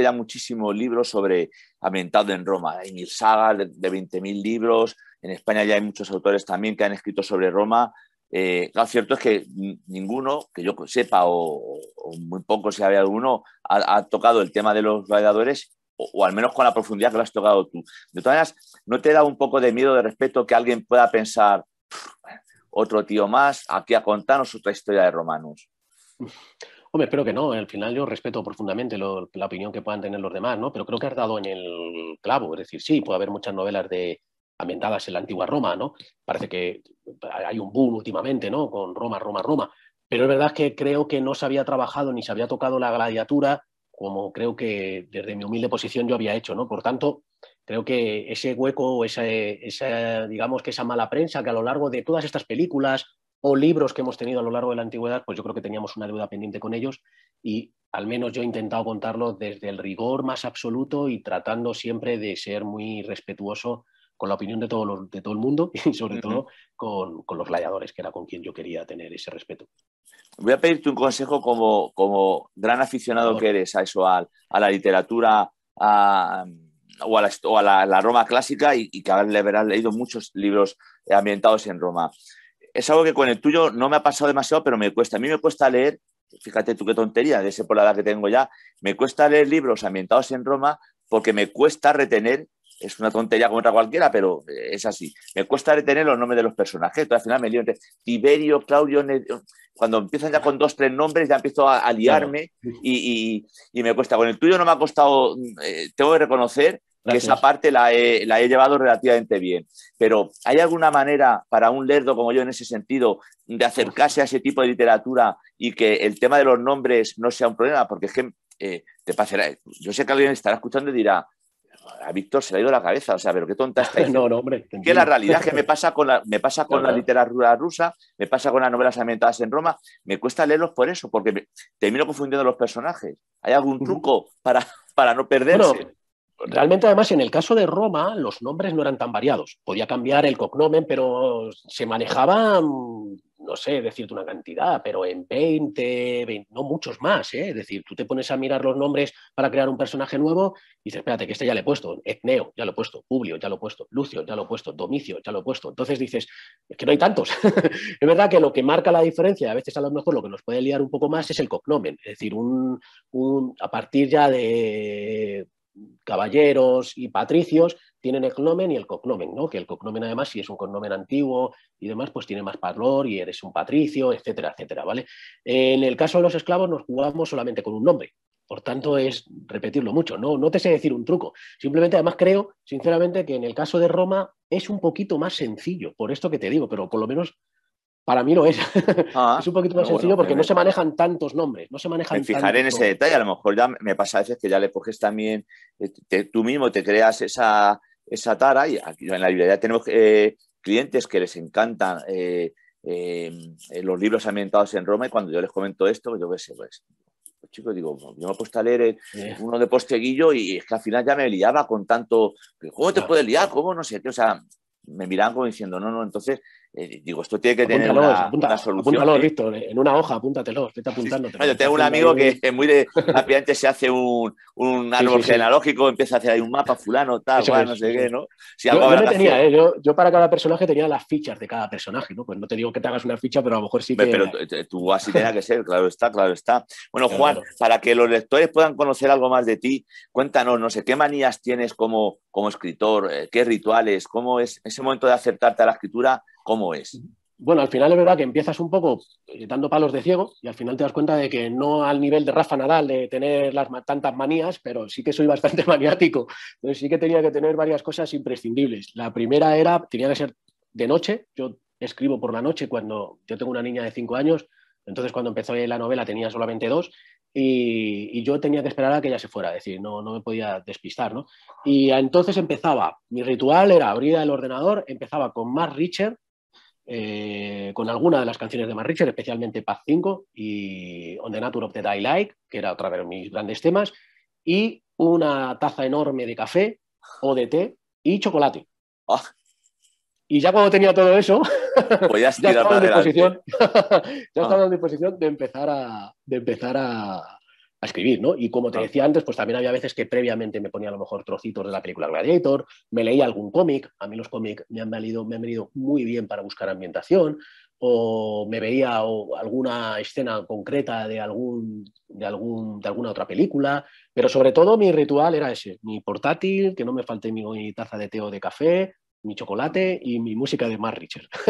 ya muchísimo libros sobre ambientado en Roma. Hay mil sagas de, 20.000 libros. En España ya hay muchos autores también que han escrito sobre Roma. Eh, lo cierto es que ninguno, que yo sepa, o, muy poco si había alguno, ha, tocado el tema de los gladiadores, o, o, al menos con la profundidad que lo has tocado tú. De todas maneras, ¿no te da un poco de miedo, de respeto, que alguien pueda pensar, otro tío más, aquí a contarnos otra historia de romanos? Hombre, espero que no. Al final yo respeto profundamente la opinión que puedan tener los demás, ¿no? Pero creo que has dado en el clavo. Es decir, sí, puede haber muchas novelas de, ambientadas en la antigua Roma, ¿no? Parece que hay un boom últimamente, ¿no? Con Roma, Roma, Roma. Pero es verdad que creo que no se había trabajado ni se había tocado la gladiatura como creo que desde mi humilde posición yo había hecho, ¿no? Por tanto, creo que ese hueco, esa, digamos que esa mala prensa que a lo largo de todas estas películas o libros que hemos tenido a lo largo de la antigüedad, pues yo creo que teníamos una deuda pendiente con ellos y al menos yo he intentado contarlo desde el rigor más absoluto y tratando siempre de ser muy respetuoso con la opinión de todo, de todo el mundo y sobre todo con, con, los gladiadores, que era con quien yo quería tener ese respeto. Voy a pedirte un consejo como, como gran aficionado que eres a eso, a, a la literatura a, o a, la, a la, Roma clásica y, que le habrás leído muchos libros eh, ambientados en Roma es algo que con el tuyo no me ha pasado demasiado, pero me cuesta. A mí me cuesta leer, fíjate tú qué tontería, de ese por que tengo ya, me cuesta leer libros ambientados en Roma porque me cuesta retener, es una tontería como otra cualquiera, pero eh, es así, me cuesta retener los nombres de los personajes. Entonces al final me lío entre Tiberio, Claudio, cuando empiezan ya con dos, tres nombres, ya empiezo a, liarme y, me cuesta. Con el tuyo no me ha costado, eh, tengo que reconocer que esa parte la he, llevado relativamente bien. Pero ¿hay alguna manera para un lerdo como yo en ese sentido de acercarse a ese tipo de literatura y que el tema de los nombres no sea un problema? Porque es que eh, te pasará, yo sé que alguien estará escuchando y dirá, a Víctor se le ha ido la cabeza, o sea, pero qué tonta está. no, no, hombre. Que la realidad que me pasa con la, me pasa con la literatura rusa, me pasa con las novelas ambientadas en Roma, me cuesta leerlos por eso, porque termino confundiendo los personajes. ¿Hay algún truco para, para no perderse? realmente además en el caso de Roma los nombres no eran tan variados. Podía cambiar el cognomen, pero se manejaba, mm, no sé, decirte una cantidad, pero en 20, no muchos más. ¿eh? Es decir, tú te pones a mirar los nombres para crear un personaje nuevo y dices, espérate, que este ya le he puesto, Etneo, ya lo he puesto, Publio, ya lo he puesto, Lucio, ya lo he puesto, Domicio, ya lo he puesto. Entonces dices, es que no hay tantos. es verdad que lo que marca la diferencia, a veces a lo mejor lo que nos puede liar un poco más es el cognomen. Es decir, un a partir ya de caballeros y patricios tienen el cognomen y el cognomen, ¿no? Que el cognomen, además, si es un cognomen antiguo y demás, pues tiene más valor y eres un patricio, etcétera, etcétera, ¿vale? En el caso de los esclavos nos jugamos solamente con un nombre. Por tanto, es repetirlo mucho. No, no te sé decir un truco. Simplemente, además, creo, sinceramente, que en el caso de Roma es un poquito más sencillo, por esto que te digo, pero por lo menos para mí no es. Ah, es un poquito más sencillo porque no se manejan tantos nombres. No se manejan me fijaré en ese detalle. A lo mejor ya me pasa a veces que ya le coges también, eh, tú mismo te creas esa, esa tara. Y aquí en la librería tenemos eh, clientes que les encantan eh, eh, los libros ambientados en Roma. Y cuando yo les comento esto, yo qué pues chicos, digo, yo me he puesto a leer uno de Posteguillo y es que al final ya me liaba con tanto, ¿cómo te puedes liar? ¿Cómo? No sé qué, o sea, me miraban como diciendo, no, no, entonces digo, esto tiene que tener una, solución. Apúntalo, ¿eh? Víctor, en una hoja, apúntatelo, vete apuntándote. yo tengo un amigo que muy de rápidamente se hace un, un árbol genealógico, empieza a hacer ahí un mapa fulano, tal, no sé qué, ¿no? Eh, yo, para cada personaje tenía las fichas de cada personaje, ¿no? Pues no te digo que te hagas una ficha, pero a lo mejor sí Pero, tú así tenía que ser, claro está, claro está. Bueno, Juan, para que los lectores puedan conocer algo más de ti, cuéntanos, no sé, ¿qué manías tienes como, como escritor? Eh, ¿Qué rituales? ¿Cómo es ese momento de acertarte a la escritura? ¿Cómo es? Bueno, al final es verdad que empiezas un poco eh, dando palos de ciego y al final te das cuenta de que no al nivel de Rafa Nadal de tener las, tantas manías, pero sí que soy bastante maniático. Entonces sí que tenía que tener varias cosas imprescindibles. La primera era, tenía que ser de noche. Yo escribo por la noche cuando yo tengo una niña de cinco años, entonces cuando empezó la novela tenía solamente dos y, yo tenía que esperar a que ella se fuera, es decir, no, no me podía despistar, ¿no? Y entonces empezaba, mi ritual era abrir el ordenador, empezaba con Mark Richard, eh, con alguna de las canciones de Matt especialmente Paz 5 y On the Nature of the Die Like, que era otra de mis grandes temas, y una taza enorme de café o de té y chocolate. Ah. Y ya cuando tenía todo eso, pues ya, ah. estaba en disposición, de empezar a, de empezar a, a escribir, ¿no? Y como te decía antes, pues también había veces que previamente me ponía a lo mejor trocitos de la película Gladiator, me leía algún cómic, a mí los cómics me han venido muy bien para buscar ambientación, o me veía alguna escena concreta de, algún, de, alguna otra película, pero sobre todo mi ritual era ese, mi portátil, que no me falte mi, taza de té o de café, mi chocolate y mi música de Mar Richard.